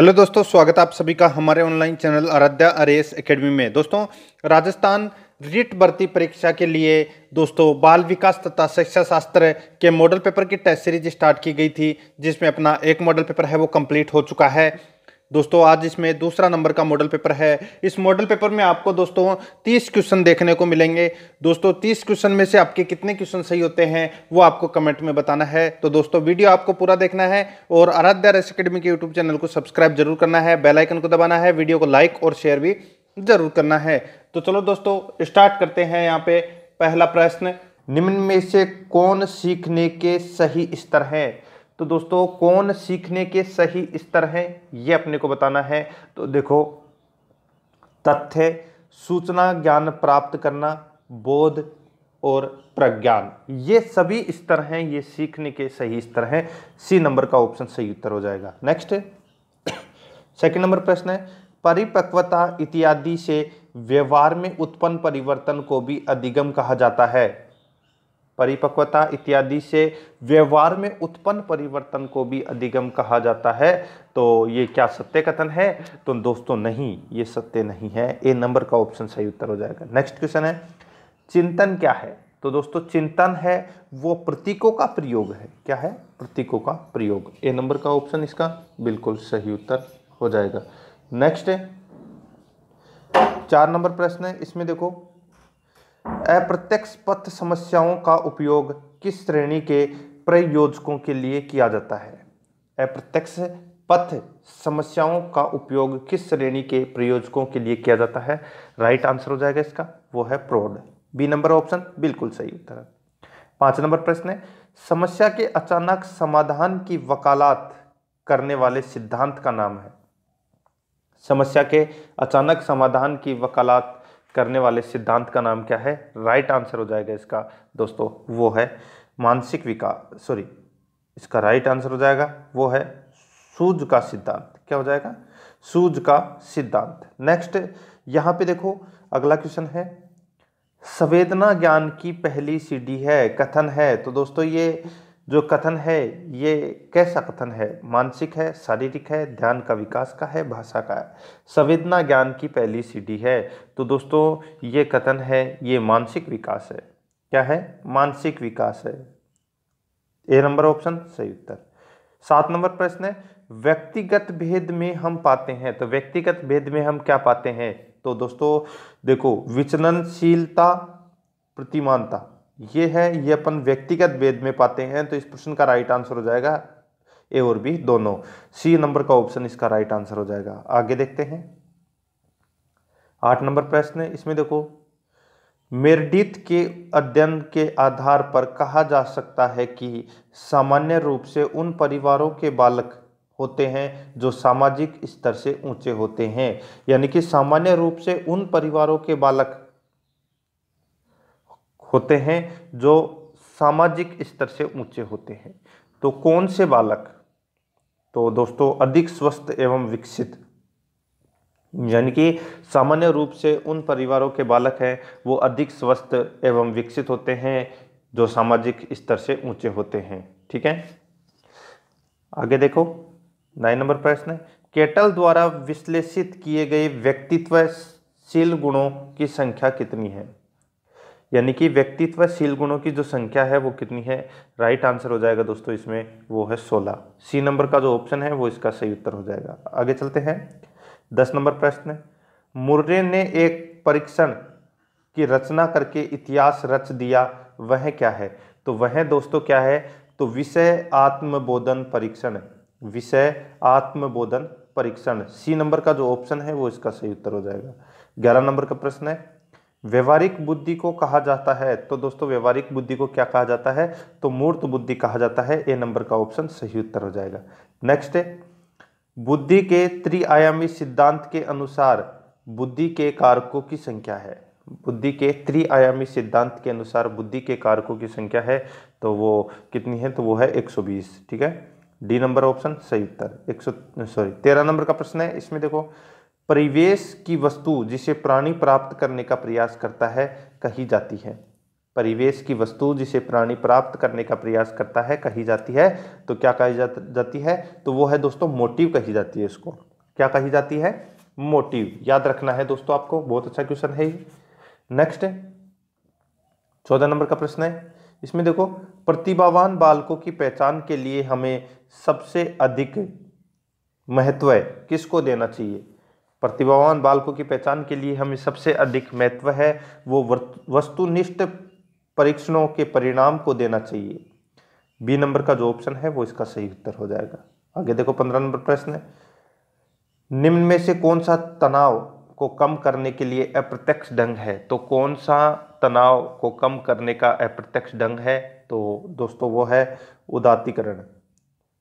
hello दोस्तों स्वागत आप सभी का हमारे ऑनलाइन चैनल आराध्या अरेस एकेडमी में दोस्तों राजस्थान रिट भर्ती परीक्षा के लिए दोस्तों बाल विकास तथा शिक्षा शास्त्र के मॉडल पेपर की टेस्ट सीरीज स्टार्ट की गई थी जिसमें अपना एक मॉडल पेपर है वो कंप्लीट हो चुका है दोस्तों आज इसमें दूसरा नंबर का मॉडल पेपर है इस मॉडल पेपर में आपको दोस्तों तीस क्वेश्चन देखने को मिलेंगे दोस्तों तीस क्वेश्चन में से आपके कितने क्वेश्चन सही होते हैं वो आपको कमेंट में बताना है तो दोस्तों वीडियो आपको पूरा देखना है और आराध्या रेस अकेडमी के यूट्यूब चैनल को सब्सक्राइब जरूर करना है बेलाइकन को दबाना है वीडियो को लाइक और शेयर भी जरूर करना है तो चलो दोस्तों स्टार्ट करते हैं यहाँ पे पहला प्रश्न निम्न में से कौन सीखने के सही स्तर है तो दोस्तों कौन सीखने के सही स्तर हैं ये अपने को बताना है तो देखो तथ्य सूचना ज्ञान प्राप्त करना बोध और प्रज्ञान ये सभी स्तर हैं ये सीखने के सही स्तर हैं सी नंबर का ऑप्शन सही उत्तर हो जाएगा नेक्स्ट सेकंड नंबर प्रश्न है परिपक्वता इत्यादि से व्यवहार में उत्पन्न परिवर्तन को भी अधिगम कहा जाता है परिपक्वता इत्यादि से व्यवहार में उत्पन्न परिवर्तन को भी अधिगम कहा जाता है तो ये क्या सत्य कथन है तो दोस्तों नहीं ये सत्य नहीं है ए नंबर का ऑप्शन सही उत्तर हो जाएगा नेक्स्ट क्वेश्चन है चिंतन क्या है तो दोस्तों चिंतन है वो प्रतीकों का प्रयोग है क्या है प्रतीकों का प्रयोग ए नंबर का ऑप्शन इसका बिल्कुल सही उत्तर हो जाएगा नेक्स्ट है चार नंबर प्रश्न है इसमें देखो अप्रत्यक्ष पथ समस्याओं का उपयोग किस श्रेणी के प्रयोजकों के लिए किया जाता है अप्रत्यक्ष पथ समस्याओं का उपयोग किस श्रेणी के प्रयोजकों के लिए किया जाता है राइट आंसर हो जाएगा इसका वो है प्रोड बी नंबर ऑप्शन बिल्कुल सही उत्तर है पांच नंबर प्रश्न है समस्या के अचानक समाधान की वकालत करने वाले सिद्धांत का नाम है समस्या के अचानक समाधान की वकालत करने वाले सिद्धांत का नाम क्या है राइट आंसर हो जाएगा इसका दोस्तों वो है मानसिक विकास सॉरी इसका राइट आंसर हो जाएगा वो है सूज का सिद्धांत क्या हो जाएगा सूज का सिद्धांत नेक्स्ट यहाँ पे देखो अगला क्वेश्चन है संवेदना ज्ञान की पहली सीढ़ी है कथन है तो दोस्तों ये जो कथन है ये कैसा कथन है मानसिक है शारीरिक है ध्यान का विकास का है भाषा का है संवेदना ज्ञान की पहली सीढ़ी है तो दोस्तों ये कथन है ये मानसिक विकास है क्या है मानसिक विकास है ए नंबर ऑप्शन सही उत्तर सात नंबर प्रश्न है व्यक्तिगत भेद में हम पाते हैं तो व्यक्तिगत भेद में हम क्या पाते हैं तो दोस्तों देखो विचलनशीलता प्रतिमानता ये है ये अपन व्यक्तिगत वेद में पाते हैं तो इस प्रश्न का राइट आंसर हो जाएगा ए और बी दोनों सी नंबर का ऑप्शन इसका राइट आंसर हो जाएगा आगे देखते हैं आठ नंबर प्रश्न इसमें देखो मेरडित के अध्ययन के आधार पर कहा जा सकता है कि सामान्य रूप से उन परिवारों के बालक होते हैं जो सामाजिक स्तर से ऊंचे होते हैं यानी कि सामान्य रूप से उन परिवारों के बालक होते हैं जो सामाजिक स्तर से ऊंचे होते हैं तो कौन से बालक तो दोस्तों अधिक स्वस्थ एवं विकसित यानी कि सामान्य रूप से उन परिवारों के बालक हैं वो अधिक स्वस्थ एवं विकसित होते हैं जो सामाजिक स्तर से ऊंचे होते हैं ठीक है आगे देखो नाइन नंबर प्रश्न केटल द्वारा विश्लेषित किए गए व्यक्तित्व शील गुणों की संख्या कितनी है यानी कि व्यक्तित्वशील गुणों की जो संख्या है वो कितनी है राइट आंसर हो जाएगा दोस्तों इसमें वो है सोलह सी नंबर का जो ऑप्शन है वो इसका सही उत्तर हो जाएगा आगे चलते हैं दस नंबर प्रश्न मुर्रे ने एक परीक्षण की रचना करके इतिहास रच दिया वह क्या है तो वह दोस्तों क्या है तो विषय आत्मबोधन परीक्षण विषय आत्मबोधन परीक्षण सी नंबर का जो ऑप्शन है वो इसका सही उत्तर हो जाएगा ग्यारह नंबर का प्रश्न है व्यवहारिक बुद्धि को कहा जाता है तो दोस्तों व्यवहारिक बुद्धि को क्या कहा जाता है तो मूर्त बुद्धि कहा जाता है ए नंबर का ऑप्शन सही उत्तर हो जाएगा नेक्स्ट है बुद्धि के त्रिआयामी सिद्धांत के अनुसार बुद्धि के कारकों की संख्या है बुद्धि के त्रिआयामी सिद्धांत के अनुसार बुद्धि के कारकों की संख्या है तो वो कितनी है तो वो है 120 ठीक है डी नंबर ऑप्शन सही उत्तर एक सॉरी तेरह नंबर का प्रश्न है इसमें देखो परिवेश की वस्तु जिसे प्राणी प्राप्त करने का प्रयास करता है कही जाती है परिवेश की वस्तु जिसे प्राणी प्राप्त करने का प्रयास करता है कही जाती है तो क्या कही जाती है तो वो है दोस्तों मोटिव कही जाती है इसको क्या कही जाती है मोटिव याद रखना है दोस्तों आपको बहुत अच्छा क्वेश्चन है ये नेक्स्ट चौदह नंबर का प्रश्न है इसमें देखो प्रतिभावान बालकों की पहचान के लिए हमें सबसे अधिक महत्व किसको देना चाहिए प्रतिभावान बालकों की पहचान के लिए हमें सबसे अधिक महत्व है वो वस्तुनिष्ठ परीक्षणों के परिणाम को देना चाहिए बी नंबर का जो ऑप्शन है वो इसका सही उत्तर हो जाएगा आगे देखो पंद्रह नंबर प्रश्न है निम्न में से कौन सा तनाव को कम करने के लिए अप्रत्यक्ष ढंग है तो कौन सा तनाव को कम करने का अप्रत्यक्ष ढंग है तो दोस्तों वो है उदातीकरण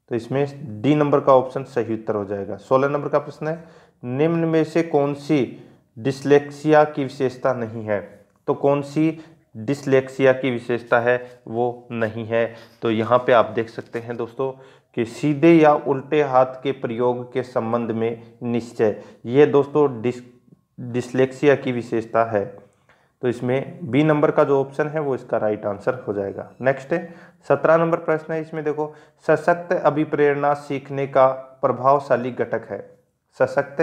तो इसमें डी नंबर का ऑप्शन सही उत्तर हो जाएगा सोलह नंबर का प्रश्न है निम्न में से कौन सी डिसलेक्सिया की विशेषता नहीं है तो कौन सी डिसलेक्सिया की विशेषता है वो नहीं है तो यहाँ पे आप देख सकते हैं दोस्तों कि सीधे या उल्टे हाथ के प्रयोग के संबंध में निश्चय ये दोस्तों डिस डिसलेक्सिया की विशेषता है तो इसमें बी नंबर का जो ऑप्शन है वो इसका राइट आंसर हो जाएगा नेक्स्ट है सत्रह नंबर प्रश्न है इसमें देखो सशक्त अभिप्रेरणा सीखने का प्रभावशाली घटक है सशक्त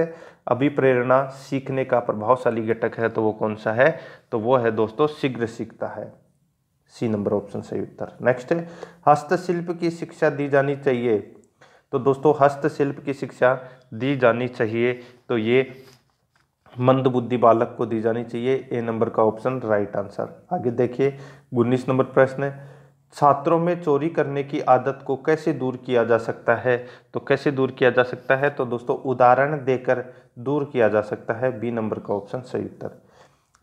अभिप्रेरणा सीखने का प्रभावशाली घटक है तो वो कौन सा है तो वो है दोस्तों शीघ्र सीखता है सी नंबर ऑप्शन सही उत्तर नेक्स्ट हस्तशिल्प की शिक्षा दी जानी चाहिए तो दोस्तों हस्तशिल्प की शिक्षा दी जानी चाहिए तो ये मंदबुद्धि बालक को दी जानी चाहिए ए नंबर का ऑप्शन राइट आंसर आगे देखिए उन्नीस नंबर प्रश्न है छात्रों में चोरी करने की आदत को कैसे दूर किया जा सकता है तो कैसे दूर किया जा सकता है तो दोस्तों उदाहरण देकर दूर किया जा सकता है बी नंबर का ऑप्शन सही उत्तर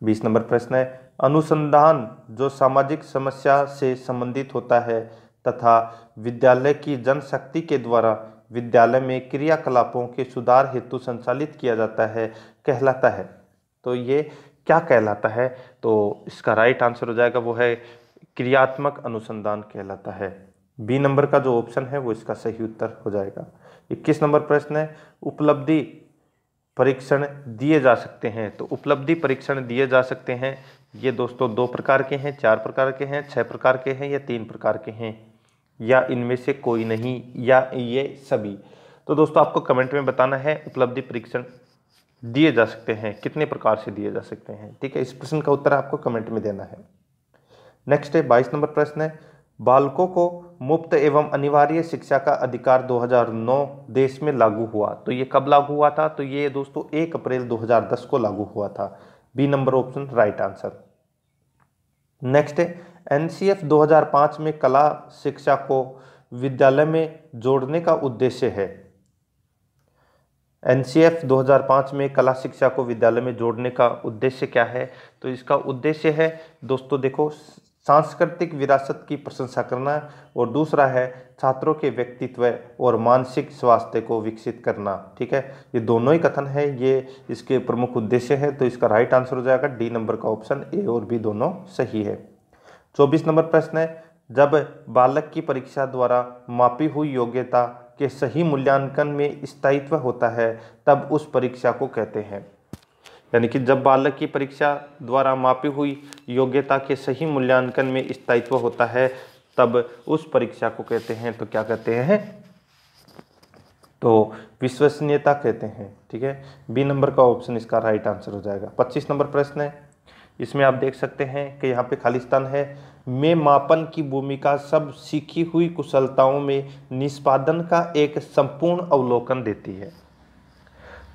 बीस नंबर प्रश्न है अनुसंधान जो सामाजिक समस्या से संबंधित होता है तथा विद्यालय की जनशक्ति के द्वारा विद्यालय में क्रियाकलापों के सुधार हेतु संचालित किया जाता है कहलाता है तो ये क्या कहलाता है तो इसका राइट आंसर हो जाएगा वो है क्रियात्मक अनुसंधान कहलाता है बी नंबर का जो ऑप्शन है वो इसका सही उत्तर हो जाएगा इक्कीस नंबर प्रश्न है उपलब्धि परीक्षण दिए जा सकते हैं तो उपलब्धि परीक्षण दिए जा सकते हैं ये दोस्तों दो प्रकार के हैं चार प्रकार के हैं छः प्रकार के हैं या तीन प्रकार के हैं या इनमें से कोई नहीं या ये सभी तो दोस्तों आपको कमेंट में बताना है उपलब्धि परीक्षण दिए जा सकते हैं कितने प्रकार से दिए जा सकते हैं ठीक है इस प्रश्न का उत्तर आपको कमेंट में देना है नेक्स्ट है बाईस नंबर प्रश्न है बालकों को मुफ्त एवं अनिवार्य शिक्षा का अधिकार 2009 देश में लागू हुआ तो ये कब लागू हुआ था तो ये दोस्तों एक अप्रैल 2010 को लागू हुआ था B number option right answer next है एनसीएफ 2005 में कला शिक्षा को विद्यालय में जोड़ने का उद्देश्य है एनसीएफ 2005 में कला शिक्षा को विद्यालय में जोड़ने का उद्देश्य क्या है तो इसका उद्देश्य है दोस्तों देखो सांस्कृतिक विरासत की प्रशंसा करना और दूसरा है छात्रों के व्यक्तित्व और मानसिक स्वास्थ्य को विकसित करना ठीक है ये दोनों ही कथन है ये इसके प्रमुख उद्देश्य है तो इसका राइट आंसर हो जाएगा डी नंबर का ऑप्शन ए और बी दोनों सही है चौबीस नंबर प्रश्न है जब बालक की परीक्षा द्वारा मापी हुई योग्यता के सही मूल्यांकन में स्थायित्व होता है तब उस परीक्षा को कहते हैं यानी कि जब बालक की परीक्षा द्वारा मापी हुई योग्यता के सही मूल्यांकन में स्थायित्व होता है तब उस परीक्षा को कहते हैं तो क्या कहते हैं तो विश्वसनीयता कहते हैं ठीक है बी नंबर का ऑप्शन इसका राइट आंसर हो जाएगा 25 नंबर प्रश्न है इसमें आप देख सकते हैं कि यहाँ पे खालिस्तान है में मापन की भूमिका सब सीखी हुई कुशलताओं में निष्पादन का एक संपूर्ण अवलोकन देती है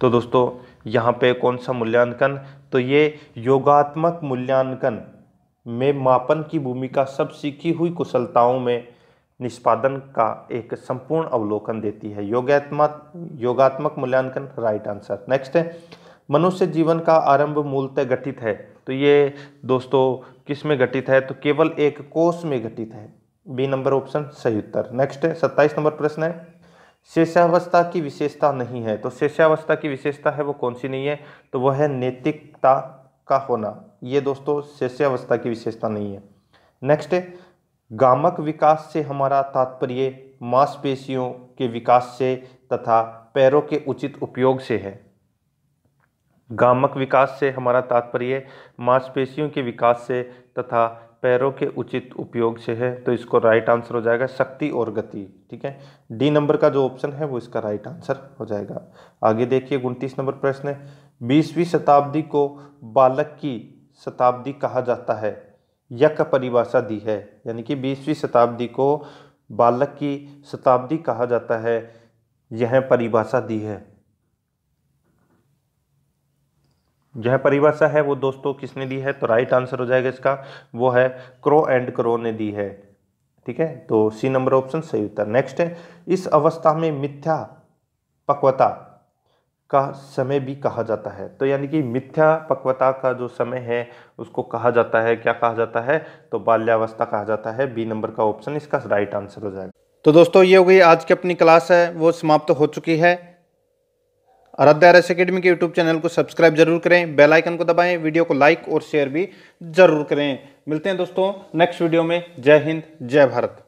तो दोस्तों यहाँ पे कौन सा मूल्यांकन तो ये योगात्मक मूल्यांकन में मापन की भूमिका सब सीखी हुई कुशलताओं में निष्पादन का एक संपूर्ण अवलोकन देती है योगात्मक योगात्मक मूल्यांकन राइट आंसर नेक्स्ट है मनुष्य जीवन का आरंभ मूलतः गठित है तो ये दोस्तों किस में गठित है तो केवल एक कोष में गठित है बी नंबर ऑप्शन सही उत्तर नेक्स्ट है सत्ताईस नंबर प्रश्न है शेषावस्था की विशेषता नहीं है तो शेषावस्था की विशेषता है वो कौन सी नहीं है तो वह है नैतिकता का होना ये दोस्तों शेषावस्था की विशेषता नहीं है नेक्स्ट गामक विकास से हमारा तात्पर्य मांसपेशियों के विकास से तथा पैरों के उचित उपयोग से है गामक विकास से हमारा तात्पर्य मांसपेशियों के विकास से तथा पैरों के उचित उपयोग से है तो इसको राइट आंसर हो जाएगा शक्ति और गति ठीक है डी नंबर का जो ऑप्शन है वो इसका राइट आंसर हो जाएगा आगे देखिए उनतीस नंबर प्रश्न है बीसवीं शताब्दी को बालक की शताब्दी कहा जाता है यक परिभाषा दी है यानी कि बीसवीं शताब्दी को बालक की शताब्दी कहा जाता है यह परिभाषा दी है यह परिभाषा है वो दोस्तों किसने दी है तो राइट आंसर हो जाएगा इसका वो है क्रो एंड क्रो ने दी है ठीक है तो सी नंबर ऑप्शन सही उत्तर नेक्स्ट है इस अवस्था में मिथ्या पक्वता का समय भी कहा जाता है तो यानी कि मिथ्या पक्वता का जो समय है उसको कहा जाता है क्या कहा जाता है तो बाल्यावस्था कहा जाता है बी नंबर का ऑप्शन इसका राइट आंसर हो जाएगा तो दोस्तों ये हो गई आज की अपनी क्लास है वो समाप्त तो हो चुकी है आराध्या अकेडमी के यूट्यूब चैनल को सब्सक्राइब जरूर करें बेल आइकन को दबाएं वीडियो को लाइक और शेयर भी जरूर करें मिलते हैं दोस्तों नेक्स्ट वीडियो में जय हिंद जय भारत